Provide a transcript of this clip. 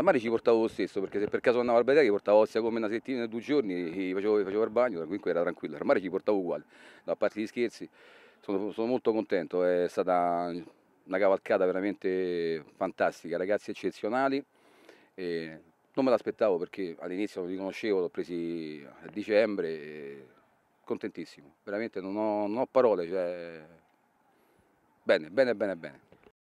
Al mare ci portavo lo stesso, perché se per caso andavo al Baiari portavo ossia come una settimana, due giorni, facevo, facevo il bagno, comunque era tranquillo. Al mare ci portavo uguale, a parte gli scherzi. Sono, sono molto contento, è stata una cavalcata veramente fantastica, ragazzi eccezionali. E non me l'aspettavo perché all'inizio non li conoscevo, l'ho presi a dicembre, e contentissimo, veramente non ho, non ho parole, cioè... bene, bene, bene, bene.